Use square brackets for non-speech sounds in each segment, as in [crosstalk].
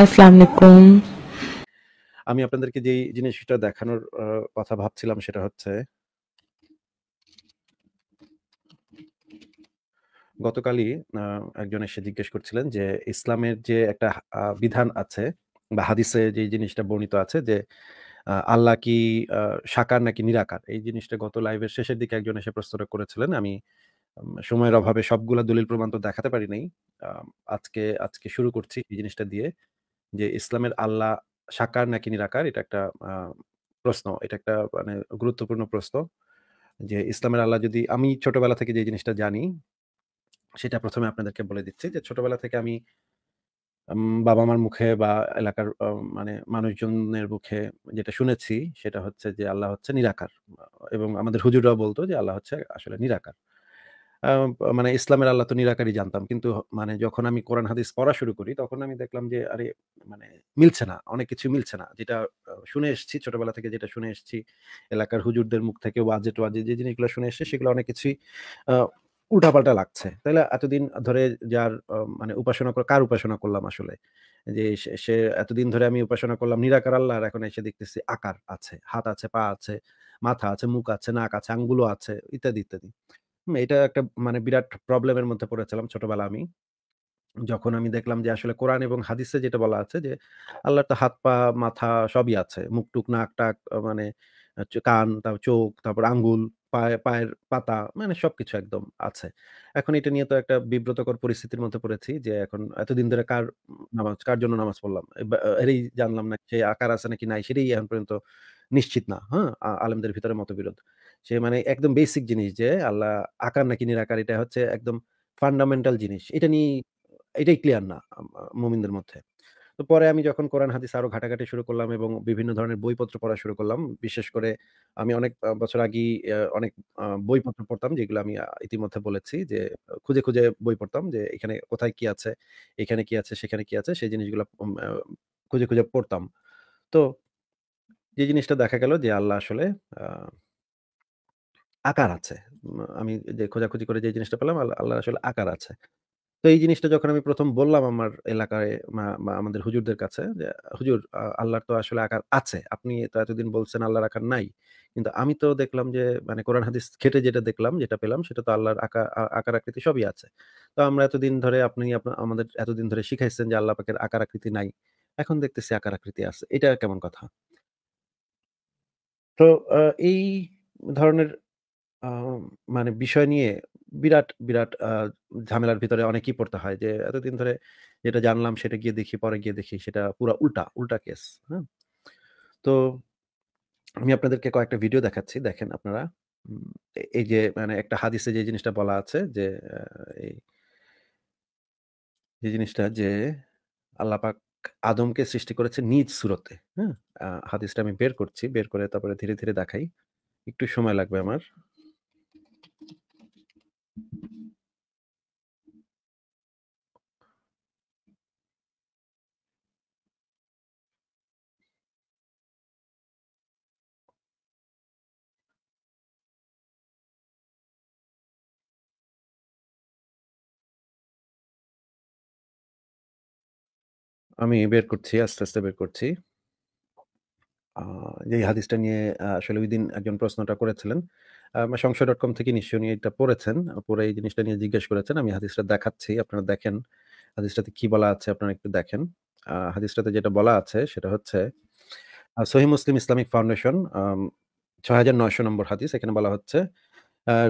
আসসালামু আমি আপনাদেরকে যেই জিনিসটা দেখানোর কথা ভাবছিলাম সেটা হচ্ছে গতকালই একজন এসে জিজ্ঞেস করছিলেন যে ইসলামের যে একটা বিধান আছে বা হাদিসে যে জিনিসটা বর্ণিত আছে যে আল্লাহ কি সাকার নাকি নিরাকার এই জিনিসটা গত লাইভের শেষের দিকে একজন এসে প্রস্তুত করেছিলেন আমি সময়ের অভাবে সবগুলো দলিল প্রমাণ তো দেখাতে পারি নাই আজকে আজকে শুরু করছি এই জিনিসটা দিয়ে যে ইসলামের আল্লাহ সাকার নাকি নিরাকার এটা একটা প্রশ্ন এটা একটা মানে গুরুত্বপূর্ণ প্রশ্ন যে ইসলামের আল্লাহ যদি আমি ছোটবেলা থেকে যে জিনিসটা জানি সেটা প্রথমে আপনাদেরকে বলে দিচ্ছি যে ছোটবেলা থেকে আমি বাবা মার মুখে বা এলাকার মানে মানুষজনের মুখে যেটা শুনেছি সেটা হচ্ছে যে আল্লাহ হচ্ছে নিরাকার এবং আমাদের হুজুররাও বলতো যে আল্লাহ হচ্ছে আসলে নিরাকার মানে ইসলামের আল্লাহ তো নিরাকারই জানতাম কিন্তু মানে যখন আমি কোরআন হাদিস পড়া শুরু করি তখন আমি দেখলাম যে আরে মানে মিলছে না অনেক কিছু মিলছে না যেটা শুনে এসছি ছোটবেলা থেকে যেটা শুনে এসছি এলাকার হুজুরদের মুখ থেকে ওয়াজে টোয়াজে যে জিনিসগুলো শুনে এসছে সেগুলো অনেক কিছুই উল্টাপাল্টা লাগছে তাহলে এতদিন ধরে যার মানে উপাসনা কার উপাসনা করলাম আসলে যে সে এতদিন ধরে আমি উপাসনা করলাম নিরাকার আল্লাহ এখন এসে দেখতেছি আকার আছে হাত আছে পা আছে মাথা আছে মুখ আছে নাক আছে আঙ্গুলো আছে ইত্যাদি ইত্যাদি এটা একটা মানে বিরাট প্রবলেমের মধ্যে পড়েছিলাম ছোটবেলা আমি যখন আমি দেখলাম যে আসলে কোরআন এবং হাদিসে যেটা বলা আছে যে আল্লাহর তো হাত পা মাথা সবই আছে মুখ টুক নাক টাক মানে কান তারপর চোখ তারপর আঙ্গুল পায়ে পায়ের পাতা মানে সবকিছু একদম আছে এখন এটা নিয়ে তো একটা বিব্রতকর পরিস্থিতির মধ্যে পড়েছি যে এখন এতদিন ধরে কার নামাজ কার জন্য নামাজ পড়লাম এরই জানলাম না সে আকার আছে নাকি নাই সেটাই এখন পর্যন্ত নিশ্চিত না হ্যাঁ আলেমদের ভিতরে মতবিরোধ সে মানে একদম বেসিক জিনিস যে আল্লাহ আকার নাকি নিরাকার এটা হচ্ছে একদম ফান্ডামেন্টাল জিনিস এটা নিয়ে এটাই ক্লিয়ার না মোমিনদের মধ্যে তো পরে আমি যখন কোরআন হাদিস আরও ঘাটাঘাটি শুরু করলাম এবং বিভিন্ন ধরনের বইপত্র পড়া শুরু করলাম বিশেষ করে আমি অনেক বছর আগে অনেক বইপত্র পড়তাম যেগুলো আমি ইতিমধ্যে বলেছি যে খুঁজে খুঁজে বই পড়তাম যে এখানে কোথায় কি আছে এখানে কি আছে সেখানে কি আছে সেই জিনিসগুলো খুঁজে খুঁজে পড়তাম তো যে জিনিসটা দেখা গেল যে আল্লাহ আসলে আকার আছে। আমি যে খোঁজাখুঁজি করে যে জিনিসটা পেলাম আল্লাহ আল্লাহর আসলে আকার আছে। তো এই জিনিসটা যখন আমি প্রথম বললাম আমার এলাকায় মা আমাদের হুজুরদের কাছে যে, "হুজুর আল্লাহর তো আসলে আকার আছে। আপনি তো এতদিন বলছেন আল্লাহর আকার নাই। কিন্তু আমি তো দেখলাম যে মানে কোরআন হাদিস খেটে যেটা দেখলাম, যেটা পেলাম সেটা তো আল্লাহর আকার আ আকার আকৃতি সবই আছে। তো আমরা এতদিন ধরে আপনি আমাদের এতদিন ধরে শিখাইছেন যে আল্লাহ পাকের আকার আকৃতি নাই। এখন দেখতেছি আকার আকৃতি আছে। এটা কেমন কথা?" তো এই ধরনের মানে বিষয় নিয়ে বিরাট, বিরাট ঝামেলার ভিতরে অনেকেই পড়তে হয় যে এতদিন ধরে যেটা জানলাম সেটা গিয়ে দেখি, পরে গিয়ে দেখি সেটা পুরো উল্টা, উল্টা কেস, হ্যাঁ? তো আমি আপনাদেরকে কয়েকটা ভিডিও দেখাচ্ছি দেখেন আপনারা। এই যে মানে একটা হাদিসে যে জিনিসটা বলা আছে যে এই যে জিনিসটা যে আল্লাপাক আদমকে সৃষ্টি করেছে নিজ সুরতে হ্যাঁ? হাদিসটা আমি বের করছি, বের করে তারপরে ধীরে, ধীরে দেখাই। একটু সময় লাগবে আমার। আমি বের করছি আস্তে আস্তে বের করছি যে হাদিসটা নিয়ে আসলে ওই দিন একজন প্রশ্নটা করেছিলেন সংশয় ডট কম থেকে নিশ্চয় নিয়ে এটা পড়েছেন পরে এই জিনিসটা নিয়ে জিজ্ঞেস করেছেন আমি হাদিসটা দেখাচ্ছি আপনারা দেখেন হাদিসটাতে কি বলা আছে আপনারা একটু দেখেন হাদিসটাতে যেটা বলা আছে সেটা হচ্ছে সহি মুসলিম ইসলামিক ফাউন্ডেশন ছয় হাজার নয়শো নম্বর হাদিস এখানে বলা হচ্ছে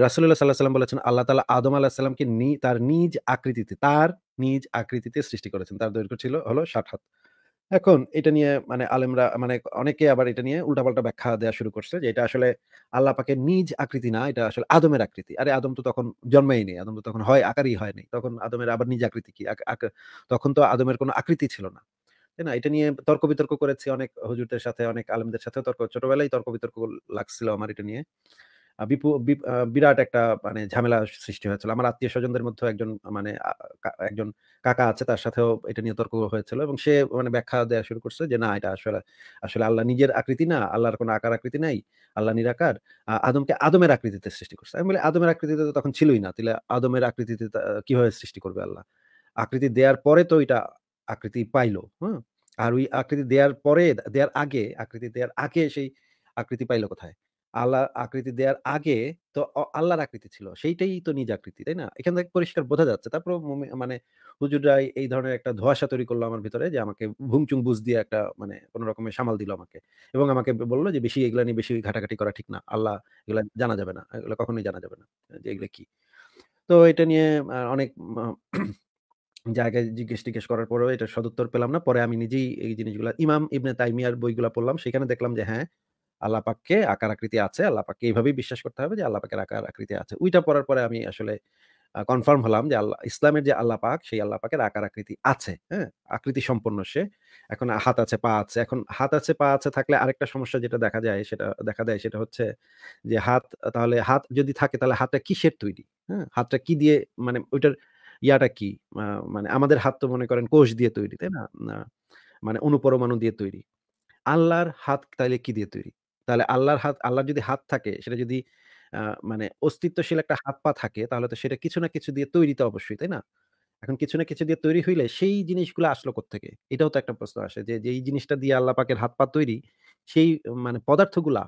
রাসুল্লাহ সাল্লাহ সাল্লাম বলেছেন আল্লাহ তালা আদম আল্লাহ সাল্লামকে তার নিজ আকৃতিতে তার নিজ আকৃতিতে সৃষ্টি করেছেন তার দৈর্ঘ্য ছিল হলো ষাট হাত এখন এটা নিয়ে মানে আলেমরা মানে অনেকে আবার এটা নিয়ে উল্টাপাল্টা ব্যাখ্যা দেওয়া শুরু করছে যে এটা আসলে আল্লাহ পাকে নিজ আকৃতি না এটা আসলে আদমের আকৃতি আরে আদম তো তখন জন্মেই নেই আদম তো তখন হয় আকারই হয় নেই তখন আদমের আবার নিজ আকৃতি কি তখন তো আদমের কোনো আকৃতি ছিল না তাই না এটা নিয়ে তর্ক বিতর্ক করেছি অনেক হুজুরদের সাথে অনেক আলেমদের সাথে তর্ক ছোটবেলায় তর্ক বিতর্ক লাগছিল আমার এটা নিয়ে বিরাট একটা মানে ঝামেলা সৃষ্টি হয়েছিল আমার আত্মীয় স্বজনদের মধ্যে একজন মানে একজন কাকা আছে তার সাথেও এটা নিয়ে তর্ক হয়েছিল এবং সে মানে ব্যাখ্যা দেওয়া শুরু করছে যে না এটা আসলে আসলে আল্লাহ নিজের আকৃতি না আল্লাহর কোনো আকার আকৃতি নাই আল্লাহ নিরাকার আদমকে আদমের আকৃতিতে সৃষ্টি করছে আমি বলি আদমের আকৃতিতে তো তখন ছিলই না তাহলে আদমের আকৃতিতে কিভাবে সৃষ্টি করবে আল্লাহ আকৃতি দেওয়ার পরে তো এটা আকৃতি পাইলো হ্যাঁ আর ওই আকৃতি দেওয়ার পরে দেওয়ার আগে আকৃতি দেওয়ার আগে সেই আকৃতি পাইলো কোথায় আল্লাহ আকৃতি দেওয়ার আগে তো আল্লাহর আকৃতি ছিল। সেইটাই তো নিজ আকৃতি, তাই না? এখান থেকে পরিষ্কার বোঝা যাচ্ছে। তারপর মানে হুজুররা এই ধরনের একটা ধোয়াশা তৈরি করলো আমার ভিতরে যে আমাকে ভুমচুং বুঝ দিয়ে একটা মানে কোন রকমের সামাল দিল আমাকে। এবং আমাকে বললো যে বেশি এগুলা নিয়ে বেশি ঘাটাঘাটি করা ঠিক না। আল্লাহ এগুলা জানা যাবে না। এগুলা কখনোই জানা যাবে না। যে এগুলা কি? তো এটা নিয়ে অনেক [clears throat] জায়গায় জিজ্ঞেস-টিজ্ঞেস করার পরেও এটা সদুত্তর পেলাম না। পরে আমি নিজেই এই জিনিসগুলো ইমাম ইবনে তাইমিয়ার বইগুলা পড়লাম। সেখানে দেখলাম যে হ্যাঁ আল্লাপাককে আকার আকৃতি আছে আল্লাপাককে এইভাবেই বিশ্বাস করতে হবে যে আল্লাপাকের আকার আকৃতি আছে ওইটা পড়ার পরে আমি আসলে কনফার্ম হলাম যে আল্লাহ ইসলামের যে আল্লাহ পাক সেই আল্লাহ পাকের আকার আকৃতি আছে হ্যাঁ আকৃতি সম্পন্ন সে এখন হাত আছে পা আছে এখন হাত আছে পা আছে থাকলে আরেকটা সমস্যা যেটা দেখা যায় সেটা দেখা দেয় সেটা হচ্ছে যে হাত তাহলে হাত যদি থাকে তাহলে হাতটা কিসের তৈরি হ্যাঁ হাতটা কি দিয়ে মানে ওইটার ইয়াটা কি মানে আমাদের হাত তো মনে করেন কোষ দিয়ে তৈরি তাই না মানে অনুপরমাণু দিয়ে তৈরি আল্লাহর হাত তাইলে কি দিয়ে তৈরি তাহলে আল্লাহর হাত আল্লাহর যদি হাত থাকে সেটা যদি মানে অস্তিত্বশীল একটা হাত পা থাকে তাহলে তো সেটা কিছু না কিছু দিয়ে তৈরি তো অবশ্যই তাই না এখন কিছু না কিছু দিয়ে তৈরি হইলে সেই জিনিসগুলো আসলো থেকে এটাও তো একটা প্রশ্ন আসে যে যেই জিনিসটা দিয়ে আল্লাহ পাকের হাত পা তৈরি সেই মানে পদার্থগুলা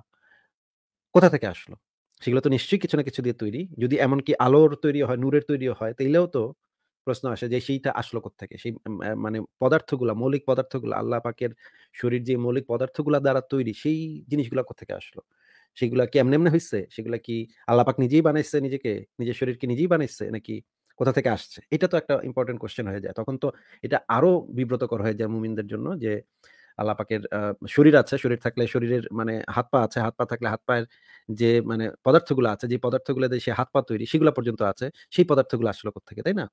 কোথা থেকে আসলো সেগুলো তো নিশ্চয়ই কিছু না কিছু দিয়ে তৈরি যদি এমনকি আলোর তৈরি হয় নূরের তৈরি হয় তাইলেও তো প্রশ্ন আসে যে সেইটা আসলো থেকে সেই মানে পদার্থগুলা মৌলিক পদার্থগুলো আল্লাহ পাকের শরীর যে মৌলিক পদার্থগুলা দ্বারা তৈরি সেই জিনিসগুলা থেকে আসলো সেগুলা কি এমনি এমনি হয়েছে সেগুলা কি আল্লাপাক নিজেই বানাইছে নিজেকে নিজের শরীরকে নিজেই বানাইছে নাকি কোথা থেকে আসছে এটা তো একটা ইম্পর্টেন্ট কোয়েশ্চেন হয়ে যায় তখন তো এটা আরো বিব্রতকর হয়ে যায় মুমিনদের জন্য যে আল্লাপাকের শরীর আছে শরীর থাকলে শরীরের মানে হাত পা আছে হাত পা থাকলে হাত পায়ের যে মানে পদার্থগুলো আছে যে পদার্থগুলো দিয়ে সে হাত পা তৈরি সেগুলো পর্যন্ত আছে সেই পদার্থগুলো আসলো থেকে তাই না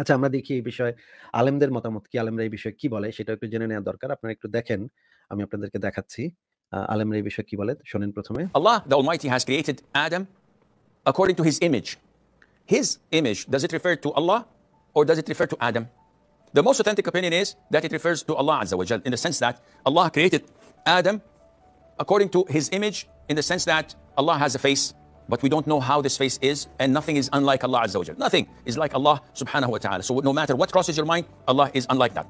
আচ্ছা আমরা দেখি এই বিষয়ে আলেমদের মতামত কি আলেমরা এই বিষয়ে কি বলে সেটা একটু জেনে নেওয়া দরকার আপনারা একটু দেখেন আমি আপনাদেরকে দেখাচ্ছি আলেমরা এই বিষয়ে কি বলে শোনেন প্রথমে আল্লাহ the almighty has created Adam according to his image his image does it refer to Allah or does it refer to Adam the most authentic opinion is that it refers to Allah azza wa jal in the sense that Allah created Adam according to his image in the sense that Allah has a face but we don't know how this face is, and nothing is unlike Allah Azza wa Nothing is like Allah subhanahu wa ta'ala. So no matter what crosses your mind, Allah is unlike that.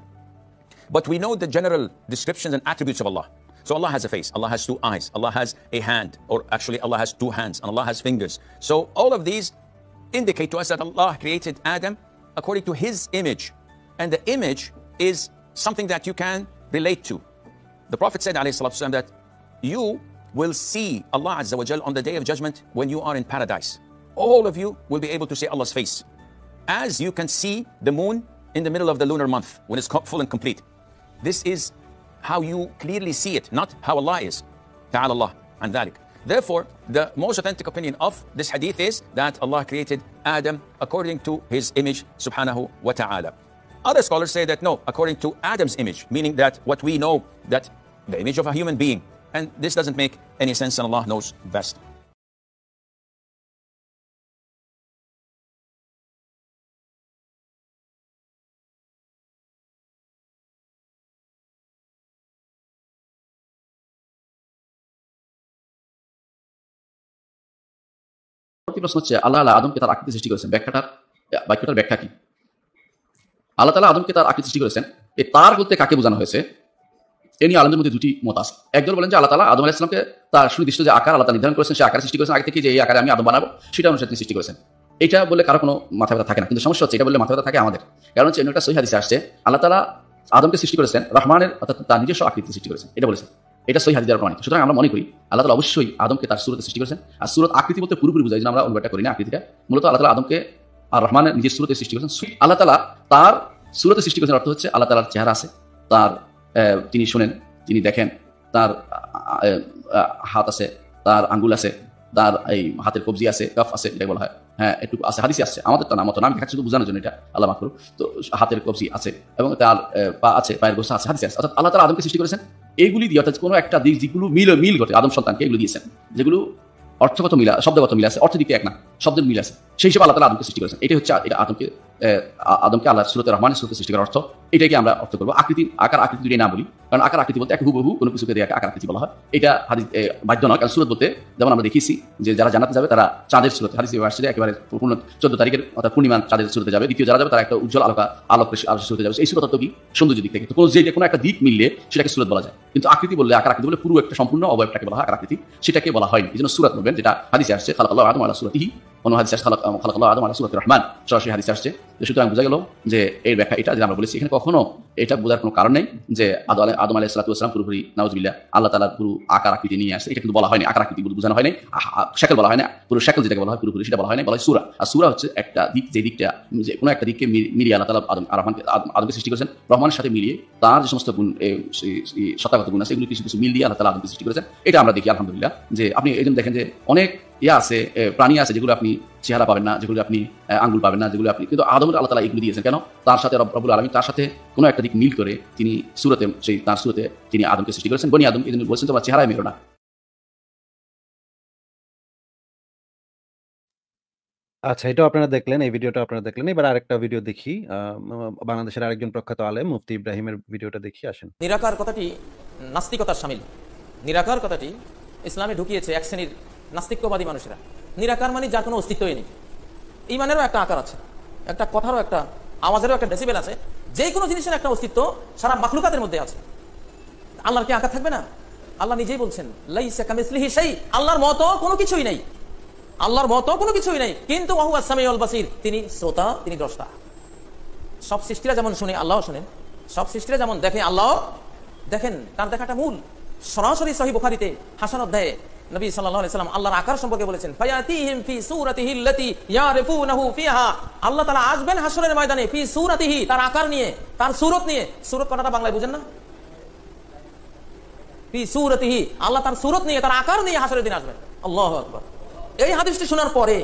But we know the general descriptions and attributes of Allah. So Allah has a face, Allah has two eyes, Allah has a hand, or actually Allah has two hands, and Allah has fingers. So all of these indicate to us that Allah created Adam according to his image. And the image is something that you can relate to. The Prophet said, والسلام, that you will see Allah Azza wa Jal on the day of judgment when you are in paradise. All of you will be able to see Allah's face. As you can see the moon in the middle of the lunar month when it's full and complete. This is how you clearly see it, not how Allah is. Ta'ala Allah and dhalik. Therefore, the most authentic opinion of this hadith is that Allah created Adam according to his image, subhanahu wa ta'ala. Other scholars say that no, according to Adam's image, meaning that what we know that the image of a human being And this doesn't make any sense, and Allah knows best. প্রশ্ন হচ্ছে আল্লাহ আল্লাহ আদমকে তার আকৃতি সৃষ্টি করেছেন ব্যাখ্যাটার বাক্যটার ব্যাখ্যা কি আল্লাহ তালা আদমকে তার আকৃতি সৃষ্টি করেছেন এই তার বলতে কাকে বোঝানো হয়েছে এ নিয়ে আলমদের মধ্যে দুটি মত আছে একজন বলেন যে আল্লাহ তালা আদম আলাহিসামকে তার সুনির্দিষ্ট যে আকার আল্লাহ নির্ধারণ করেছেন সে আকার সৃষ্টি করেছেন আগে থেকে যে এই আকারে আমি আদম বানাবো সেটা অনুসারে তিনি সৃষ্টি করেছেন এটা বলে কারো কোনো মাথা ব্যথা থাকে না কিন্তু সমস্যা হচ্ছে এটা বলে মাথা ব্যথা থাকে আমাদের কারণ হচ্ছে একটা সহি আসছে আল্লাহ তালা আদমকে সৃষ্টি করেছেন রহমানের অর্থাৎ তার নিজস্ব আকৃতি সৃষ্টি করেছেন এটা বলেছেন এটা সহি হাদিস প্রমাণিত সুতরাং আমরা মনে করি আল্লাহ তালা অবশ্যই আদমকে তার সুরতে সৃষ্টি করেছেন আর সুরত আকৃতি বলতে পুরোপুরি বোঝাই আমরা অনুবাদটা করি না আকৃতিটা মূলত আল্লাহ তালা আদমকে আর রহমানের নিজের সুরতে সৃষ্টি করেছেন আল্লাহ তালা তার সুরতে সৃষ্টি করেছেন অর্থ হচ্ছে আল্লাহ তালার চেহারা আছে তার তিনি শোনেন তিনি দেখেন তার হাত আছে তার আঙ্গুল আছে তার এই হাতের কবজি আছে কাফ আছে এটাই বলা হয় হ্যাঁ একটু আছে হাদিসি আছে আমাদের তো নাম মতো নাম শুধু বোঝানোর জন্য এটা আল্লাহ মাকরু তো হাতের কবজি আছে এবং তার পা আছে পায়ের গোসা আছে হাদিসি আছে অর্থাৎ আল্লাহ তারা আদমকে সৃষ্টি করেছেন এইগুলি দিয়ে অর্থাৎ কোনো একটা দিক যেগুলো মিল মিল ঘটে আদম সন্তানকে এগুলো দিয়েছেন যেগুলো অর্থগত মিলা শব্দগত মিল আছে অর্থ দিকে এক না শব্দের মিল আছে সেই হিসেবে আল্লাহ তালা আদমকে সৃষ্টি করেছেন এটাই হচ্ছে এটা আদমকে আদমকে আল্লাহ সুরত রহমানের সুরতে সৃষ্টি করার অর্থ এটাকে আমরা অর্থ করবো আকৃতি আকার আকৃতি যদি না বলি কারণ আকার আকৃতি বলতে একটা হুবহু কোনো কিছুকে দিয়ে আকার আকৃতি বলা হয় এটা হাদিস বাধ্য নয় কারণ সুরত বলতে যেমন আমরা দেখিয়েছি যে যারা জানাতে যাবে তারা চাঁদের সুরত হাদিস আসছে একেবারে পূর্ণ চোদ্দ তারিখের অর্থাৎ পূর্ণিমা চাঁদের সুরতে যাবে দ্বিতীয় যারা যাবে তারা একটা উজ্জ্বল আলোকা আলোক আলোচনা সুরতে যাবে এই সুরত তো কি সৌন্দর্য দিক থেকে তো কোনো যে কোনো একটা দিক মিললে সেটাকে সুরত বলা যায় কিন্তু আকৃতি বললে আকার আকৃতি বলে পুরো একটা সম্পূর্ণ অবয়বটাকে বলা হয় আকার আকৃতি সেটাকে বলা হয়নি এই জন্য সুরত বলবেন যেটা হাদিসে আসছে খালাকাল্লাহ আদম আলা সুরতিহি অন্য হাদিস আসছে আল্লাহ আদম আলা সুরাত রহমান সরাসরি হাদিস আসছে যে সুতরাং বোঝা গেল যে এর ব্যাখ্যা এটা যে আমরা বলেছি এখানে কখনো এটা বোঝার কোনো কারণ নেই যে আদম আলাই আদম আলাই সালাতাম পুরোপুরি নাউজবিল্লা আল্লাহ তালা পুরো আকার আকৃতি নিয়ে আসে এটা কিন্তু বলা হয়নি আকার আকৃতি বোঝানো হয়নি শেকল বলা হয় না পুরো শেকল যেটাকে বলা হয় পুরোপুরি সেটা বলা হয়নি বলা হয় সুরা আর সুরা হচ্ছে একটা দিক যে দিকটা যে কোনো একটা দিককে মিলিয়ে আল্লাহ তালা আদম রহমানকে আদমকে সৃষ্টি করেছেন রহমানের সাথে মিলিয়ে তার যে সমস্ত গুণ সত্তাগত গুণ আছে এগুলো কিছু কিছু মিল দিয়ে আল্লাহ তালা আদমকে সৃষ্টি করেছেন এটা আমরা দেখি আলহামদুলিল্লাহ যে আপনি এই দেখেন যে অনেক ইয়া আছে প্রাণী আছে যেগুলো আপনি চেহারা পাবেন না যেগুলো আপনি আঙ্গুল পাবেন না যেগুলো আপনি কিন্তু আদমের আল্লাহ তালা এগুলো দিয়েছেন কেন তার সাথে রবুল আলমী তার সাথে কোনো একটা দিক মিল করে তিনি সুরতে সেই তার সুরতে তিনি আদমকে সৃষ্টি করেছেন বনি আদম এই বলছেন তোমার চেহারায় মেরো না আচ্ছা এটাও আপনারা দেখলেন এই ভিডিওটা আপনারা দেখলেন এবার আরেকটা ভিডিও দেখি বাংলাদেশের আরেকজন প্রখ্যাত আলেম মুফতি ইব্রাহিমের ভিডিওটা দেখি আসেন নিরাকার কথাটি নাস্তিকতার সামিল নিরাকার কথাটি ইসলামে ঢুকিয়েছে এক শ্রেণীর নাস্তিক্যবাদী মানুষেরা নিরাকার মানে যার কোনো অস্তিত্বই নেই ইমানেরও একটা আকার আছে একটা কথারও একটা আওয়াজেরও একটা ডেসিবেল আছে যে কোনো জিনিসের একটা অস্তিত্ব সারা মাখলুকাতের মধ্যে আছে আল্লাহর কি আকার থাকবে না আল্লাহ নিজেই বলছেন আল্লাহর মত কোনো কিছুই নেই আল্লাহর মত কোনো কিছুই নেই কিন্তু অলবাসির তিনি শ্রোতা তিনি দ্রষ্টা সব সৃষ্টিরা যেমন শুনে আল্লাহ শোনেন সব সৃষ্টিরা যেমন দেখে আল্লাহ দেখেন তার দেখাটা মূল সরাসরি সহি বোখারিতে হাসান অধ্যায়ে নবী সাল্লাল্লাহু আলাইহি সাল্লাম আল্লাহর আকার সম্পর্কে বলেছেন ফায়াতিহিম ফি সূরাতিহি ইয়ারিফুনহু ফিহা আল্লাহ তাআলা আসবেন হাশরের ময়দানে ফি সূরাতিহি তার আকার নিয়ে তার সূরত নিয়ে সূরত কথাটা বাংলায় বুঝেন না ফি সূরাতিহি আল্লাহ তার সূরত নিয়ে তার আকার নিয়ে হাশরের দিন আসবেন আল্লাহু আকবার এই হাদিসটি শোনার পরে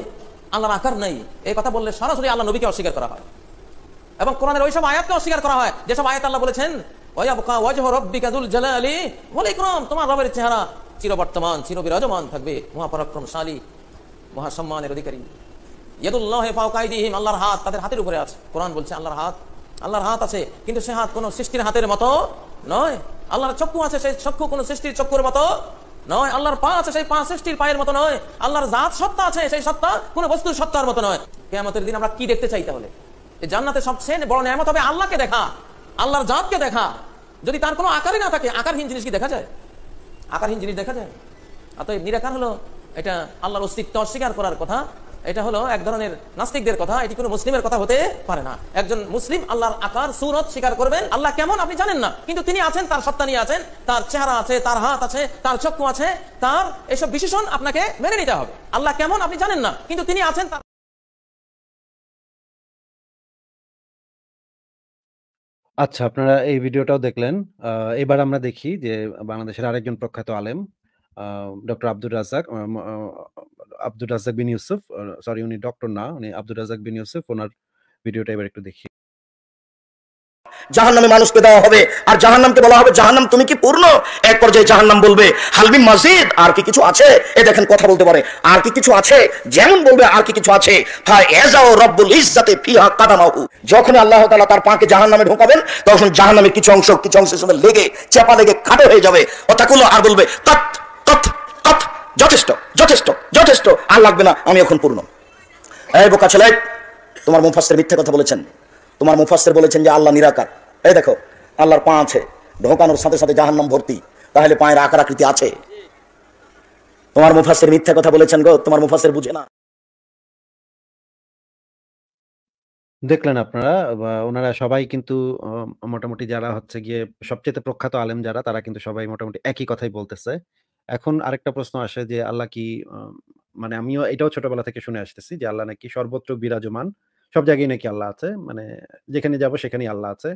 আল্লাহর আকার নাই এই কথা বললে সরাসরি আল্লাহ নবীকে অস্বীকার করা হয় এবং কোরআনের ওইসব আয়াতকে অস্বীকার করা হয় যেসব আয়াত আল্লাহ বলেছেন তোমার রবের চেহারা চিরবর্তমান চিরবিরাজমান থাকবে মহাপরাক্রমশালী মহাসম্মানের অধিকারী ইয়াদুল্লাহে আল্লাহর হাত তাদের হাতের উপরে আছে কোরআন বলছে আল্লাহর হাত আল্লাহর হাত আছে কিন্তু সে হাত কোন সৃষ্টির হাতের মতো নয় আল্লাহর চক্ষু আছে সেই চক্ষু কোন সৃষ্টির চক্ষুর মতো নয় আল্লাহর পা আছে সেই পা সৃষ্টির পায়ের মতো নয় আল্লাহর জাত সত্তা আছে সেই সত্তা কোন বস্তুর সত্তার মতো নয় কেমতের দিন আমরা কি দেখতে চাই তাহলে জান্নাতে সবচেয়ে বড় ন্যামত হবে আল্লাহকে দেখা আল্লাহর জাতকে দেখা যদি তার কোনো আকারই না থাকে আকারহীন জিনিস কি দেখা যায় আকারহীন জিনিস দেখা যায় অতএব নিরাকার হলো এটা আল্লাহর অস্তিত্ব অস্বীকার করার কথা এটা হলো এক ধরনের নাস্তিকদের কথা এটি কোনো মুসলিমের কথা হতে পারে না একজন মুসলিম আল্লাহর আকার সুরত স্বীকার করবেন আল্লাহ কেমন আপনি জানেন না কিন্তু তিনি আছেন তার সত্তা নিয়ে আছেন তার চেহারা আছে তার হাত আছে তার চক্ষু আছে তার এসব বিশেষণ আপনাকে মেনে নিতে হবে আল্লাহ কেমন আপনি জানেন না কিন্তু তিনি আছেন তার আচ্ছা আপনারা এই ভিডিওটাও দেখলেন। এবার আমরা দেখি যে বাংলাদেশের আরেকজন প্রখ্যাত আলেম ডক্টর আব্দুর রাজাক আব্দুর রাজাক বিন ইউসুফ সরি উনি ডক্টর না, উনি আব্দুর রাজাক বিন ইউসুফ ওনার ভিডিওটা এবার একটু দেখি। জাহান নামে মানুষকে দেওয়া হবে আর জাহান নামকে বলা হবে জাহান নাম তুমি কি পূর্ণ এক পর্যায়ে জাহান নাম বলবে হালবি মাসিদ আর কি কিছু আছে এ দেখেন কথা বলতে পারে আর কি কিছু আছে যেমন বলবে আর কি কিছু আছে যখন আল্লাহ তালা তার পাকে জাহান নামে ঢোকাবেন তখন জাহান নামে কিছু অংশ কিছু অংশের সাথে লেগে চেপা লেগে খাটো হয়ে যাবে অতাকুলো আর বলবে তৎ তৎ তৎ যথেষ্ট যথেষ্ট যথেষ্ট আর লাগবে না আমি এখন পূর্ণ এই বোকা ছেলে তোমার মুফাসের মিথ্যা কথা বলেছেন তোমার মুফাসের বলেছেন যে আল্লাহ নিরাকার এই দেখো আল্লাহর পা আছে ঢোকানোর সাথে সাথে জাহান্নাম ভর্তি তাহলে পায়ের আকার আকৃতি আছে তোমার মুফাসের মিথ্যা কথা বলেছেন গো তোমার মুফাসের বুঝে না দেখলেন আপনারা ওনারা সবাই কিন্তু মোটামুটি যারা হচ্ছে গিয়ে সবচেয়ে প্রখ্যাত আলেম যারা তারা কিন্তু সবাই মোটামুটি একই কথাই বলতেছে এখন আরেকটা প্রশ্ন আসে যে আল্লাহ কি মানে আমিও এটাও ছোটবেলা থেকে শুনে আসতেছি যে আল্লাহ নাকি সর্বত্র বিরাজমান সব জায়গায় নাকি আল্লাহ আছে মানে যেখানে যাব সেখানেই আল্লাহ আছে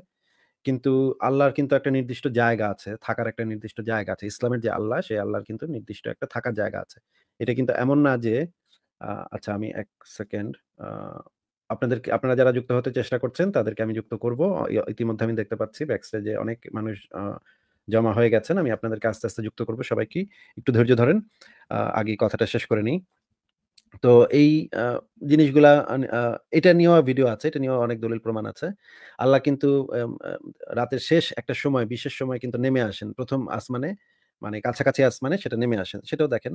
কিন্তু আল্লাহর কিন্তু একটা নির্দিষ্ট জায়গা আছে থাকার একটা নির্দিষ্ট জায়গা আছে ইসলামের যে আল্লাহ সেই আল্লাহর কিন্তু নির্দিষ্ট একটা থাকার জায়গা আছে এটা কিন্তু এমন না যে আচ্ছা আমি এক সেকেন্ড আপনাদেরকে আপনারা যারা যুক্ত হতে চেষ্টা করছেন তাদেরকে আমি যুক্ত করব ইতিমধ্যে আমি দেখতে পাচ্ছি যে অনেক মানুষ জমা হয়ে গেছেন আমি আপনাদেরকে আস্তে আস্তে যুক্ত করব সবাইকে একটু ধৈর্য ধরেন আগে কথাটা শেষ করে নিই তো এই জিনিসগুলা এটা নিয়েও ভিডিও আছে এটা নিয়েও অনেক দলিল প্রমাণ আছে আল্লাহ কিন্তু রাতের শেষ একটা সময় বিশেষ সময় কিন্তু নেমে আসেন প্রথম আসমানে মানে কাছাকাছি আসমানে সেটা নেমে আসেন সেটাও দেখেন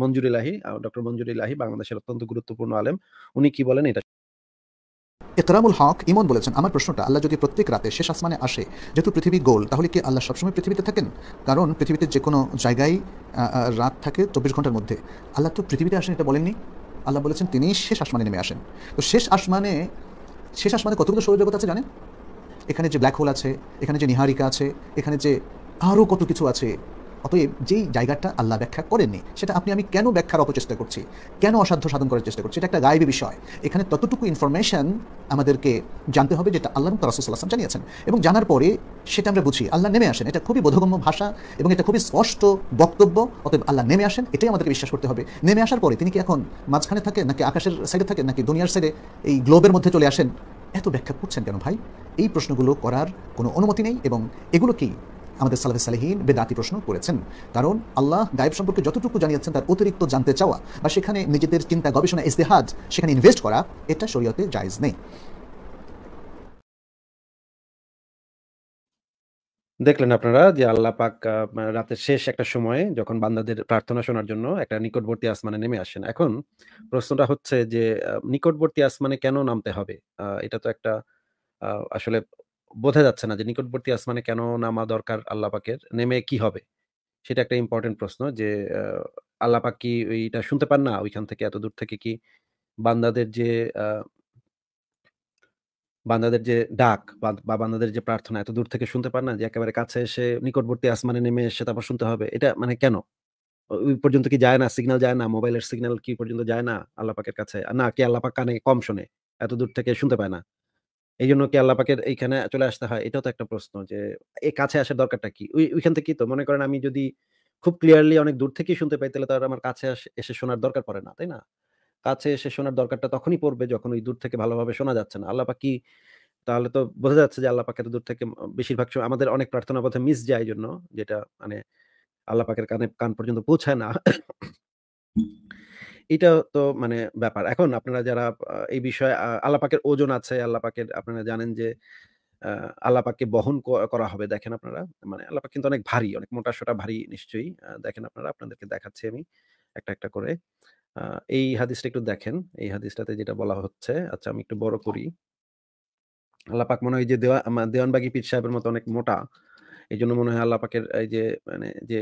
মঞ্জুরি লাহি ডক্টর মঞ্জুরি লাহি বাংলাদেশের অত্যন্ত গুরুত্বপূর্ণ আলেম উনি কি বলেন এটা ইকরামুল হক ইমন বলেছেন আমার প্রশ্নটা আল্লাহ যদি প্রত্যেক রাতে শেষ আসমানে আসে যেহেতু পৃথিবী গোল তাহলে কি আল্লাহ সবসময় পৃথিবীতে থাকেন কারণ পৃথিবীতে যে কোনো জায়গায় রাত থাকে চব্বিশ ঘন্টার মধ্যে আল্লাহ তো পৃথিবীতে আসেন এটা বলেননি আল্লাহ বলেছেন তিনি শেষ আসমানে নেমে আসেন তো শেষ আসমানে শেষ আসমানে কতগুলো সৌরজগৎ আছে জানেন এখানে যে ব্ল্যাক হোল আছে এখানে যে নিহারিকা আছে এখানে যে আরও কত কিছু আছে অতএব যেই জায়গাটা আল্লাহ ব্যাখ্যা করেননি সেটা আপনি আমি কেন ব্যাখ্যার অপচেষ্টা করছি কেন অসাধ্য সাধন করার চেষ্টা করছি এটা একটা গায়েবী বিষয় এখানে ততটুকু ইনফরমেশন আমাদেরকে জানতে হবে যেটা আল্লাহ রাসুল জানিয়েছেন এবং জানার পরে সেটা আমরা বুঝি আল্লাহ নেমে আসেন এটা খুবই বোধগম্য ভাষা এবং এটা খুবই স্পষ্ট বক্তব্য অতএব আল্লাহ নেমে আসেন এটাই আমাদেরকে বিশ্বাস করতে হবে নেমে আসার পরে তিনি কি এখন মাঝখানে থাকে নাকি আকাশের সাইডে থাকে নাকি দুনিয়ার সাইডে এই গ্লোবের মধ্যে চলে আসেন এত ব্যাখ্যা করছেন কেন ভাই এই প্রশ্নগুলো করার কোনো অনুমতি নেই এবং এগুলো কি আমাদের সালাহ সালেহীন বেদাতি প্রশ্ন করেছেন কারণ আল্লাহ গায়েব সম্পর্কে যতটুকু জানিয়েছেন তার অতিরিক্ত জানতে চাওয়া বা সেখানে নিজেদের চিন্তা গবেষণা ইস্তেহাদ সেখানে ইনভেস্ট করা এটা শরীয়তে জায়জ নেই দেখলেন আপনারা যে আল্লাহ পাক রাতের শেষ একটা সময়ে যখন বান্দাদের প্রার্থনা শোনার জন্য একটা নিকটবর্তী আসমানে নেমে আসেন এখন প্রশ্নটা হচ্ছে যে নিকটবর্তী আসমানে কেন নামতে হবে এটা তো একটা আসলে বোঝা যাচ্ছে না যে নিকটবর্তী আসমানে কেন নামা দরকার আল্লাপাকের নেমে কি হবে সেটা একটা ইম্পর্টেন্ট প্রশ্ন যে আল্লাপাক কি ওইটা শুনতে পান না ওইখান থেকে এত দূর থেকে কি বান্দাদের যে বান্দাদের যে ডাক বা বান্দাদের যে প্রার্থনা এত দূর থেকে শুনতে পান না যে একেবারে কাছে এসে নিকটবর্তী আসমানে নেমে এসে তারপর শুনতে হবে এটা মানে কেন ওই পর্যন্ত কি যায় না সিগন্যাল যায় না মোবাইলের সিগন্যাল কি পর্যন্ত যায় না আল্লাপাকের কাছে না কি আল্লাপাক কানে কম শোনে এত দূর থেকে শুনতে পায় না এই জন্য কি আল্লাপাকের এইখানে চলে আসতে হয় এটাও তো একটা প্রশ্ন যে এই কাছে আসার দরকারটা কি ওইখান কি তো মনে করেন আমি যদি খুব ক্লিয়ারলি অনেক দূর থেকেই শুনতে পাই তাহলে তার আমার কাছে এসে শোনার দরকার পড়ে না তাই না কাছে এসে শোনার দরকারটা তখনই পড়বে যখন ওই দূর থেকে ভালোভাবে শোনা যাচ্ছে না আল্লাহ কি তাহলে তো বোঝা যাচ্ছে যে আল্লাহ তো দূর থেকে বেশিরভাগ সময় আমাদের অনেক প্রার্থনা পথে মিস যায় জন্য যেটা মানে আল্লাহ পাকের কানে কান পর্যন্ত পৌঁছায় না এটা তো মানে ব্যাপার এখন আপনারা যারা এই বিষয়ে আল্লাপাকের ওজন আছে আল্লাপাকের আপনারা জানেন যে আল্লাপাককে বহন করা হবে দেখেন আপনারা মানে আল্লাপাক কিন্তু অনেক ভারী অনেক মোটা সোটা ভারী নিশ্চয়ই দেখেন আপনারা আপনাদেরকে দেখাচ্ছি আমি একটা একটা করে এই হাদিসটা একটু দেখেন এই হাদিসটাতে যেটা বলা হচ্ছে আচ্ছা আমি একটু বড় করি আল্লাপাক মনে হয় যে দেওয়া দেওয়ানবাগি পীর সাহেবের মতো অনেক মোটা এই জন্য মনে হয় আল্লাপাকের এই যে মানে যে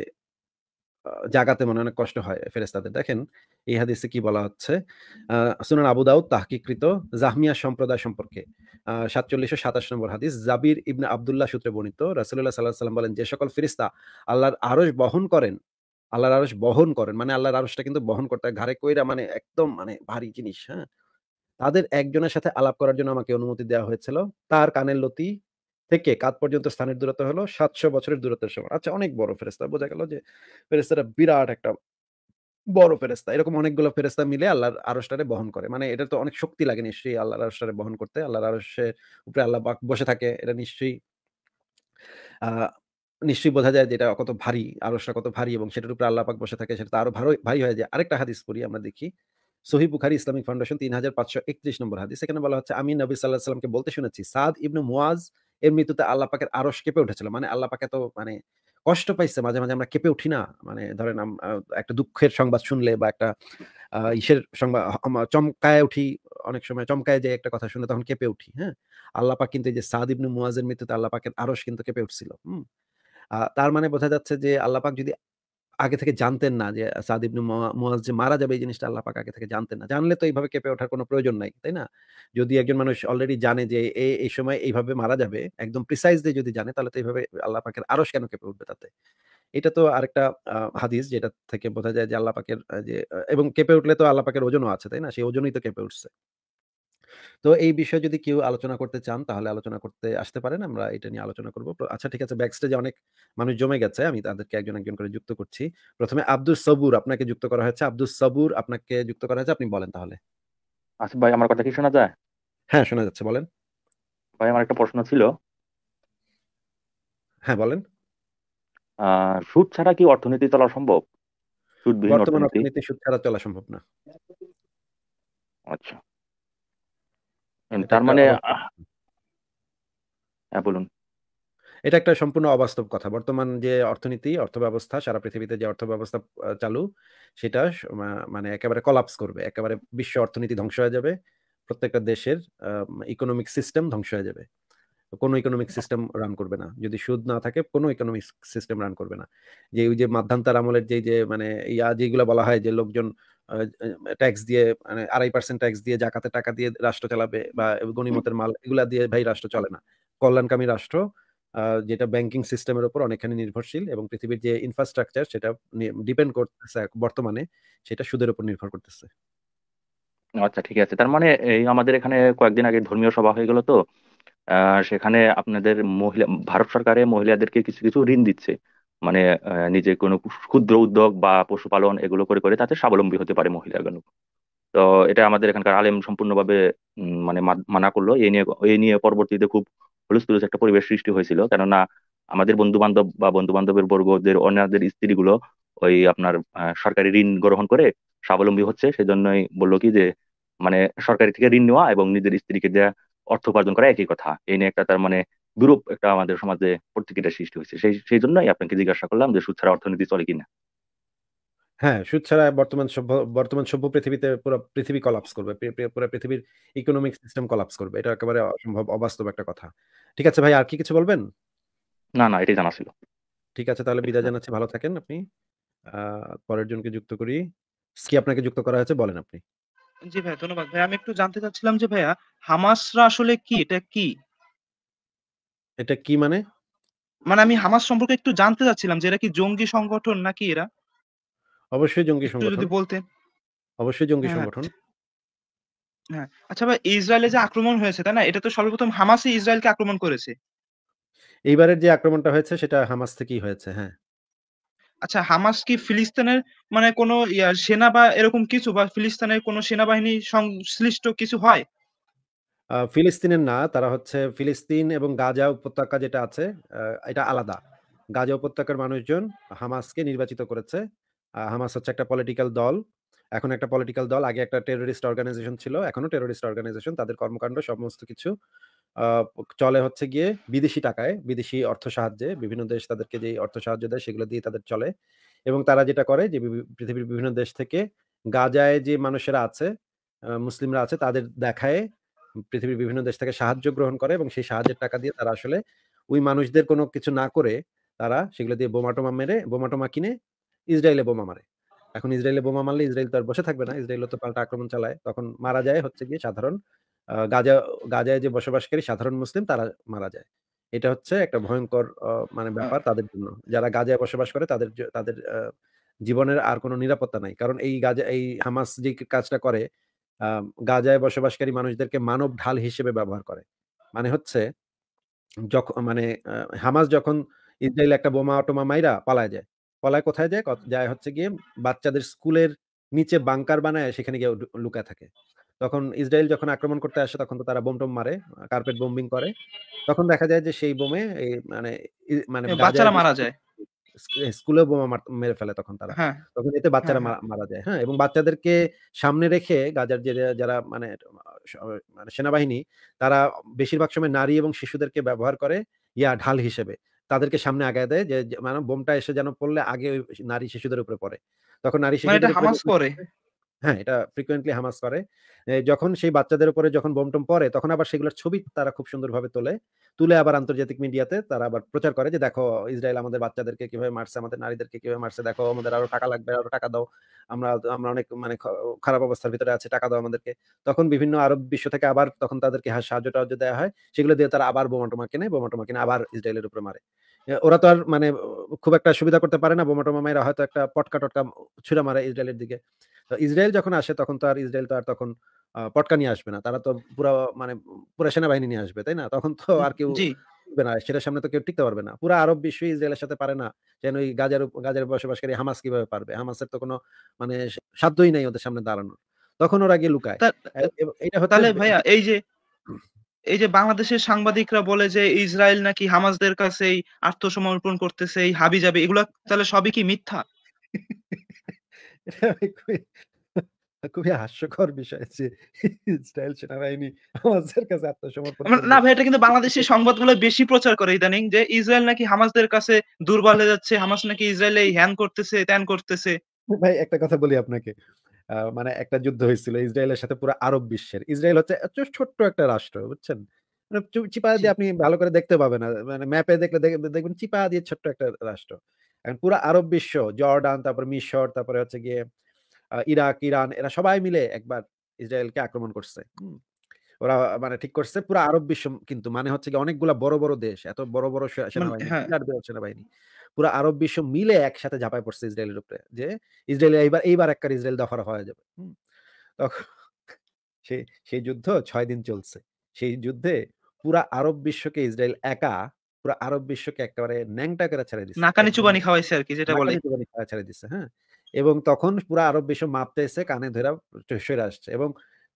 জাগাতে মনে অনেক কষ্ট হয় ফেরেস্তাদের দেখেন এই হাদিসে কি বলা হচ্ছে সুনান আবু দাউদ তাহকিকৃত জাহমিয়া সম্প্রদায় সম্পর্কে সাতচল্লিশশো সাতাশ নম্বর হাদিস জাবির ইবনে আবদুল্লাহ সূত্রে বর্ণিত রাসুল্লাহ সাল্লাহ সাল্লাম বলেন যে সকল ফেরিস্তা আল্লাহর আরস বহন করেন আল্লাহর আরস বহন করেন মানে আল্লাহর আরসটা কিন্তু বহন করতে হয় ঘাড়ে কইরা মানে একদম মানে ভারী জিনিস হ্যাঁ তাদের একজনের সাথে আলাপ করার জন্য আমাকে অনুমতি দেওয়া হয়েছিল তার কানের লতি থেকে কাত পর্যন্ত স্থানের দূরত্ব হলো সাতশো বছরের দূরত্বের সমান আচ্ছা অনেক বড় ফেরেস্তা বোঝা গেল যে ফেরেস্তারা বিরাট একটা বড় ফেরেস্তা এরকম অনেকগুলো ফেরেস্তা মিলে আল্লাহর আরসটারে বহন করে মানে এটা তো অনেক শক্তি লাগে নিশ্চয়ই আল্লাহর আরসটারে বহন করতে আল্লাহর আরসের উপরে আল্লাহ বসে থাকে এটা নিশ্চয়ই নিশ্চয়ই বোঝা যায় যে এটা কত ভারী আরসটা কত ভারী এবং সেটার উপরে আল্লাহ পাক বসে থাকে সেটা আরো ভারো ভারী হয়ে যায় আরেকটা হাদিস পড়ি আমরা দেখি সহি বুখারি ইসলামিক ফাউন্ডেশন তিন হাজার পাঁচশো একত্রিশ নম্বর হাদিস এখানে বলা হচ্ছে আমি নবী সাল্লাহ সাল্লামকে বলতে শুনেছি সাদ ইবনু মুয়াজ এর মৃত্যুতে আল্লাহ পাকের আরস কেঁপে উঠেছিল মানে আল্লাহ পাকে তো মানে কষ্ট পাইছে মাঝে মাঝে আমরা কেঁপে উঠি না মানে ধরেন একটা দুঃখের সংবাদ শুনলে বা একটা ইসের সংবাদ চমকায় উঠি অনেক সময় চমকায় যে একটা কথা শুনে তখন কেঁপে উঠি হ্যাঁ আল্লাহ পাক কিন্তু এই যে সাদ ইবনু মুয়াজের মৃত্যুতে আল্লাহ পাকের আরস কিন্তু কেঁপে উঠছিল হম তার মানে বোঝা যাচ্ছে যে আল্লাহ পাক যদি আগে থেকে জানতেন না যে সাদ ইবনু মুয়াজ যে মারা যাবে এই জিনিসটা আল্লাহ পাক আগে থেকে জানতেন না জানলে তো এইভাবে কেঁপে ওঠার কোনো প্রয়োজন নাই তাই না যদি একজন মানুষ অলরেডি জানে যে এই এই সময় এইভাবে মারা যাবে একদম প্রিসাইজলি যদি জানে তাহলে তো এইভাবে আল্লাহ পাকের আরো কেন কেঁপে উঠবে তাতে এটা তো আরেকটা হাদিস যেটা থেকে বোঝা যায় যে আল্লাহ পাকের যে এবং কেঁপে উঠলে তো আল্লাহ পাকের ওজনও আছে তাই না সেই ওজনই তো কেঁপে উঠছে তো এই বিষয়ে যদি কেউ আলোচনা করতে চান তাহলে আলোচনা করতে আসতে পারেন আমরা এটা নিয়ে আলোচনা করব আচ্ছা ঠিক আছে ব্যাক স্টেজে অনেক মানুষ জমে গেছে আমি তাদেরকে একজন একজন করে যুক্ত করছি প্রথমে আব্দুল সবুর আপনাকে যুক্ত করা হয়েছে আব্দুল সবুর আপনাকে যুক্ত করা হয়েছে আপনি বলেন তাহলে আচ্ছা ভাই আমার কথা কি শোনা যায় হ্যাঁ শোনা যাচ্ছে বলেন ভাই আমার একটা প্রশ্ন ছিল হ্যাঁ বলেন সুদ ছাড়া কি অর্থনীতি চলা সম্ভব বর্তমান অর্থনীতি সুদ ছাড়া চলা সম্ভব না আচ্ছা তার মানে হ্যাঁ বলুন এটা একটা সম্পূর্ণ অবাস্তব কথা বর্তমান যে অর্থনীতি অর্থ ব্যবস্থা সারা পৃথিবীতে যে অর্থ ব্যবস্থা চালু সেটা মানে একেবারে কলাপস করবে একেবারে বিশ্ব অর্থনীতি ধ্বংস হয়ে যাবে প্রত্যেকটা দেশের ইকোনমিক সিস্টেম ধ্বংস হয়ে যাবে কোনো ইকোনমিক সিস্টেম রান করবে না যদি সুদ না থাকে কোনো ইকোনমিক সিস্টেম রান করবে না যে ওই যে মাধ্যান্তার আমলের যে যে মানে ইয়া যেগুলো বলা হয় যে লোকজন ট্যাক্স দিয়ে মানে আড়াই পার্সেন্ট ট্যাক্স দিয়ে জাকাতে টাকা দিয়ে রাষ্ট্র চালাবে বা গণিমতের মাল এগুলা দিয়ে ভাই রাষ্ট্র চলে না কল্যাণকামী রাষ্ট্র যেটা ব্যাংকিং সিস্টেমের উপর অনেকখানি নির্ভরশীল এবং পৃথিবীর যে ইনফ্রাস্ট্রাকচার সেটা ডিপেন্ড করতেছে বর্তমানে সেটা সুদের উপর নির্ভর করতেছে আচ্ছা ঠিক আছে তার মানে এই আমাদের এখানে কয়েকদিন আগে ধর্মীয় সভা হয়ে গেল তো সেখানে আপনাদের মহিলা ভারত সরকারে মহিলাদেরকে কিছু কিছু ঋণ দিচ্ছে মানে নিজে কোনো ক্ষুদ্র উদ্যোগ বা পশুপালন এগুলো করে করে তাতে স্বাবলম্বী হতে পারে মহিলাগুলো তো এটা আমাদের এখানকার আলেম সম্পূর্ণভাবে মানে মানা করলো এই নিয়ে এই নিয়ে পরবর্তীতে খুব হুলস্থুলুস একটা পরিবেশ সৃষ্টি হয়েছিল কেননা আমাদের বন্ধু বান্ধব বা বন্ধু বান্ধবের বর্গদের অন্যদের স্ত্রীগুলো ওই আপনার সরকারি ঋণ গ্রহণ করে স্বাবলম্বী হচ্ছে সেজন্যই বললো কি যে মানে সরকারি থেকে ঋণ নেওয়া এবং নিজের স্ত্রীকে দেওয়া অর্থ উপার্জন করা একই কথা এই নিয়ে একটা তার মানে বিরূপ একটা আমাদের সমাজে প্রতিক্রিয়া সৃষ্টি হয়েছে সেই সেই জন্যই আপনাকে জিজ্ঞাসা করলাম যে সুদ ছাড়া অর্থনীতি চলে কিনা হ্যাঁ সুদ ছাড়া বর্তমান সভ্য বর্তমান সভ্য পৃথিবীতে পুরো পৃথিবী কলাপস করবে পুরো পৃথিবীর ইকোনমিক সিস্টেম কলাপস করবে এটা একেবারে অসম্ভব অবাস্তব একটা কথা ঠিক আছে ভাই আর কি কিছু বলবেন না না এটাই জানা ছিল ঠিক আছে তাহলে বিদায় জানাচ্ছি ভালো থাকেন আপনি পরের জনকে যুক্ত করি কি আপনাকে যুক্ত করা হয়েছে বলেন আপনি জি ভাই ধন্যবাদ ভাই আমি একটু জানতে চাচ্ছিলাম যে ভাইয়া হামাসরা আসলে কি এটা কি এটা কি মানে মানে আমি হামাস সম্পর্কে একটু জানতে চাচ্ছিলাম যে এরা কি জঙ্গি সংগঠন নাকি এরা অবশ্যই জঙ্গি সংগঠন যদি বলতেন অবশ্যই জঙ্গি হ্যাঁ, সংগঠন হ্যাঁ আচ্ছা ভাই ইসরায়েলে যে আক্রমণ হয়েছে তাই না এটা তো সর্বপ্রথম হামাসই ইসরায়েলকে আক্রমণ করেছে এইবারের যে আক্রমণটা হয়েছে সেটা হামাস থেকেই হয়েছে হ্যাঁ আচ্ছা হামাস কি ফিলিস্তিনের মানে কোনো সেনা বা এরকম কিছু বা ফিলিস্তিনের কোনো সেনাবাহিনী সংশ্লিষ্ট কিছু হয় ফিলিস্তিনের না, তারা হচ্ছে ফিলিস্তিন এবং গাজা উপত্যকা যেটা আছে এটা আলাদা। গাজা উপত্যকার মানুষজন হামাসকে নির্বাচিত করেছে। হামাস হচ্ছে একটা পলিটিক্যাল দল। এখন একটা পলিটিক্যাল দল। আগে একটা টেরোরিস্ট অর্গানাইজেশন ছিল। এখনো টেরোরিস্ট অর্গানাইজেশন। তাদের কর্মকাণ্ড সমস্ত কিছু চলে হচ্ছে গিয়ে বিদেশি টাকায়, বিদেশি অর্থ সাহায্যে। বিভিন্ন দেশ তাদেরকে যেই অর্থ সাহায্য দেয় সেগুলো দিয়ে তাদের চলে। এবং তারা যেটা করে যে পৃথিবীর বিভিন্ন দেশ থেকে গাজায় যে মানুষেরা আছে, মুসলিমরা আছে তাদের দেখায় পৃথিবীর বিভিন্ন দেশ থেকে সাহায্য গ্রহণ করে এবং সেই সাহায্যের টাকা দিয়ে তারা আসলে ওই মানুষদের কোনো কিছু না করে তারা সেগুলো দিয়ে বোমাটোমা মেরে বোমাটোমা কিনে ইসরায়েলে বোমা মারে এখন ইসরায়েলে বোমা মারলে ইসরায়েল তো আর বসে থাকবে না ইসরায়েল তো পাল্টা আক্রমণ চালায় তখন মারা যায় হচ্ছে গিয়ে সাধারণ গাজা গাজায় যে বসবাসকারী সাধারণ মুসলিম তারা মারা যায় এটা হচ্ছে একটা ভয়ঙ্কর মানে হ্যাঁ। ব্যাপার তাদের জন্য যারা গাজায় বসবাস করে তাদের তাদের জীবনের আর কোনো নিরাপত্তা নাই কারণ এই গাজা এই হামাস যে কাজটা করে গাজায় বসবাসকারী মানুষদেরকে মানব ঢাল হিসেবে ব্যবহার করে মানে হচ্ছে যখন মানে হামাস যখন ইসরায়েল একটা বোমা অটোমা মাইরা পালায় যায় পালায় কোথায় যায় যায় হচ্ছে গিয়ে বাচ্চাদের স্কুলের নিচে বাংকার বানায় সেখানে গিয়ে লুকা থাকে তখন ইসরায়েল যখন আক্রমণ করতে আসে তখন তো তারা বোম টোম মারে কার্পেট বোম্বিং করে তখন দেখা যায় যে সেই বোমে মানে মানে বাচ্চারা মারা যায় হ্যাঁ, স্কুলে বোমা মেরে ফেলে তখন তারা হ্যাঁ, তখন এতে হ্যাঁ, বাচ্চারা মারা যায় হ্যাঁ এবং বাচ্চাদেরকে সামনে রেখে গাজার যে যারা মানে মানে সেনাবাহিনী তারা বেশিরভাগ সময় নারী এবং শিশুদেরকে ব্যবহার করে ইয়া ঢাল হিসেবে তাদেরকে সামনে আগায় দেয় যে মানে বোমটা এসে যেন পড়লে আগে নারী শিশুদের উপরে পড়ে তখন নারী মানে শিশু করে হ্যাঁ এটা ফ্রিকোয়েন্টলি হামাস করে যখন সেই বাচ্চাদের উপরে যখন বমটম পড়ে তখন আবার সেগুলোর ছবি তারা খুব সুন্দরভাবে তোলে তুলে আবার আন্তর্জাতিক মিডিয়াতে তারা আবার প্রচার করে যে দেখো ইসরায়েল আমাদের বাচ্চাদেরকে কিভাবে মারছে আমাদের নারীদেরকে কিভাবে মারছে দেখো আমাদের আরো টাকা লাগবে আরো টাকা দাও আমরা আমরা অনেক মানে খারাপ অবস্থার ভিতরে আছে টাকা দাও আমাদেরকে তখন বিভিন্ন আরব বিশ্ব থেকে আবার তখন তাদেরকে সাহায্য টাহায্য দেওয়া হয় সেগুলো দিয়ে তারা আবার বোমাটোমা কেনে বোমাটোমা কিনে আবার ইসরায়েলের উপরে মারে ওরা তো আর মানে খুব একটা সুবিধা করতে পারে না বোমাটোমা মায়েরা হয়তো একটা পটকা টটকা ছুড়ে মারে ইসরায়েলের দিকে ইসরায়েল যখন আসে তখন তো আর ইসরায়েল তো আর তখন পটকা নিয়ে আসবে না তারা তো পুরা মানে পুরা সেনাবাহিনী নিয়ে আসবে তাই না তখন তো আর কেউ টিকবে না সেটার সামনে তো কেউ টিকতে পারবে না পুরো আরব বিশ্ব ইসরায়েলের সাথে পারে না যেন ওই গাজার গাজার বসবাসকারী হামাস কিভাবে পারবে হামাসের তো কোনো মানে সাধ্যই নাই ওদের সামনে দাঁড়ানোর তখন ওরা গিয়ে লুকায় এটা তাহলে ভাইয়া এই যে এই যে বাংলাদেশের সাংবাদিকরা বলে যে ইসরায়েল নাকি হামাসদের কাছে আত্মসমর্পণ করতেছে এই হাবি যাবে এগুলো তাহলে সবই কি মিথ্যা খুবই হাস্যকর বিষয় যে ইসরায়েল সেনাবাহিনী হামাসদের কাছে আত্মসমর্পণ না ভাই এটা কিন্তু বাংলাদেশি সংবাদগুলো বেশি প্রচার করে ইদানিং যে ইসরায়েল নাকি হামাসদের কাছে দুর্বল হয়ে যাচ্ছে হামাস নাকি ইসরায়েলে হ্যান করতেছে ত্যান করতেছে ভাই একটা কথা বলি আপনাকে মানে একটা যুদ্ধ হয়েছিল ইসরায়েলের সাথে পুরো আরব বিশ্বের ইসরায়েল হচ্ছে ছোট্ট একটা রাষ্ট্র বুঝছেন মানে চিপা দিয়ে আপনি ভালো করে দেখতে পাবেন না মানে ম্যাপে দেখলে দেখবেন চিপা দিয়ে ছোট্ট একটা রাষ্ট্র এখন পুরো আরব বিশ্ব জর্ডান তারপরে মিশর তারপরে হচ্ছে গিয়ে ইরাক ইরান এরা সবাই মিলে একবার ইসরায়েলকে আক্রমণ করছে ওরা মানে ঠিক করছে পুরো আরব বিশ্ব কিন্তু মানে হচ্ছে গিয়ে অনেকগুলো বড় বড় দেশ এত বড় বড় মানে সেনাবাহিনী হ্যাঁ। সেনাবাহিনী পুরো আরব বিশ্ব মিলে একসাথে ঝাঁপায় পড়ছে ইসরায়েলের উপরে যে ইসরায়েল এইবার এইবার একবার ইসরায়েল দফার হয়ে যাবে তখন সেই যুদ্ধ ছয় দিন চলছে সেই যুদ্ধে পুরা আরব বিশ্বকে ইসরায়েল একা পুরো আরব বিশ্বকে একেবারে ন্যাংটা করে ছেড়ে দিচ্ছে নাকানি চুবানি খাওয়াইছে আর কি যেটা বলে চুবানি খাওয়া ছেড়ে দিচ্ছে হ্যাঁ এবং তখন পুরো আরব বিশ্ব মাপতে এসে কানে ধরা সরে আসছে এবং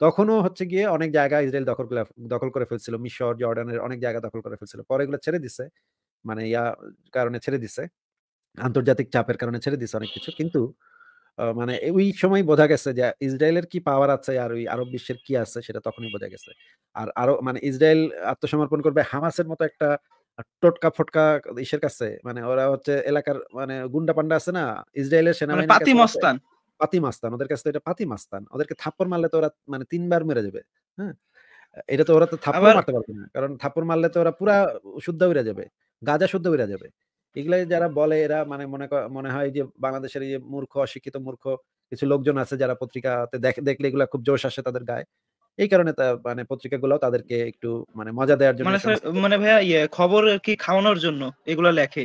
তখনও হচ্ছে গিয়ে অনেক জায়গা ইসরায়েল দখল করে দখল করে ফেলছিল মিশর জর্ডানের অনেক জায়গা দখল করে ফেলছিল পরে এগুলো ছেড়ে দিছে মানে ইয়া কারণে ছেড়ে দিছে আন্তর্জাতিক চাপের কারণে ছেড়ে দিছে অনেক কিছু কিন্তু মানে ওই সময় বোঝা গেছে যে ইসরায়েলের কি পাওয়ার আছে আর ওই আরব বিশ্বের কি আছে সেটা তখনই বোঝা গেছে আর আরো মানে ইসরায়েল আত্মসমর্পণ করবে হামাসের মতো একটা টোটকা ফটকা ইসের কাছে মানে ওরা হচ্ছে এলাকার মানে গুন্ডা পান্ডা আছে না ইসরায়েলের মানে সেনাবাহিনী পাতি মস্তান পাতি মাস্তান ওদের কাছে এটা পাতি মাস্তান ওদেরকে থাপ্পড় মারলে তো ওরা মানে তিনবার মেরে যাবে হ্যাঁ এটা তো ওরা তো থাপ্পড় মারতে পারবে না কারণ থাপ্পড় মারলে তো ওরা পুরা শুদ্ধ উড়ে যাবে গাজা শুদ্ধ উড়ে যাবে এগুলা যারা বলে এরা মানে মনে মনে হয় যে বাংলাদেশের এই মূর্খ অশিক্ষিত মূর্খ কিছু লোকজন আছে যারা পত্রিকাতে দেখলে এগুলা খুব জোশ আসে তাদের গায়ে এই কারণে মানে পত্রিকাগুলো তাদেরকে একটু মানে মজা দেওয়ার জন্য মানে, মানে ভাইয়া ইয়ে খবর কি খাওয়ানোর জন্য এগুলো লেখে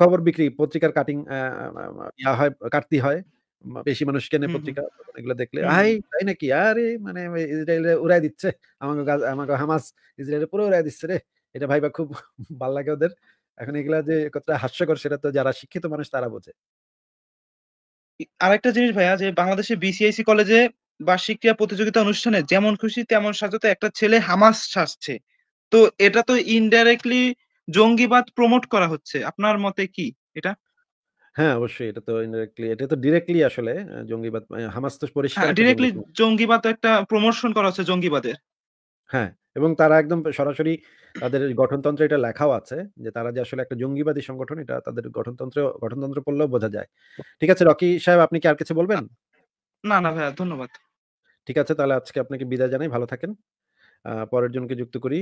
খবর বিক্রি পত্রিকার কাটিং ইয়া হয় কাটতি হয় বেশি মানুষ কেনে পত্রিকা এগুলো দেখলে আই তাই নাকি আরে মানে ইসরায়েলে উড়াই দিচ্ছে আমাকে আমাকে হামাস ইসরায়েলে পুরো উড়াই দিচ্ছে রে এটা ভাইবা খুব [laughs] ভাল লাগে ওদের এখন এগুলা যে কতটা হাস্যকর সেটা তো যারা শিক্ষিত মানুষ তারা বোঝে আরেকটা জিনিস ভাইয়া যে বাংলাদেশে বিসিআইসি কলেজে বার্ষিক ক্রীড়া প্রতিযোগিতা অনুষ্ঠানে যেমন খুশি তেমন সাজাতে একটা ছেলে হামাস সাজছে তো এটা তো ইনডাইরেক্টলি জঙ্গিবাদ প্রমোট করা হচ্ছে আপনার মতে কি এটা হ্যাঁ অবশ্যই এটা তো ইনডাইরেক্টলি এটা তো ডিরেক্টলি আসলে জঙ্গিবাদ হামাস তো পরিষ্কার ডিরেক্টলি হ্যাঁ, জঙ্গিবাদ একটা প্রমোশন করা হচ্ছে জঙ্গিবাদের হ্যাঁ এবং তারা একদম সরাসরি তাদের গঠনতন্ত্রে এটা লেখাও আছে যে তারা যে আসলে একটা জঙ্গিবাদী সংগঠন এটা তাদের গঠনতন্ত্রে গঠনতন্ত্র পড়লেও বোঝা যায় ঠিক আছে রকি সাহেব আপনি কি আর কিছু বলবেন না না ভাইয়া ধন্যবাদ ঠিক আছে তাহলে আজকে আপনাকে বিদায় জানাই ভালো থাকেন। পরের জনকে যুক্ত করি।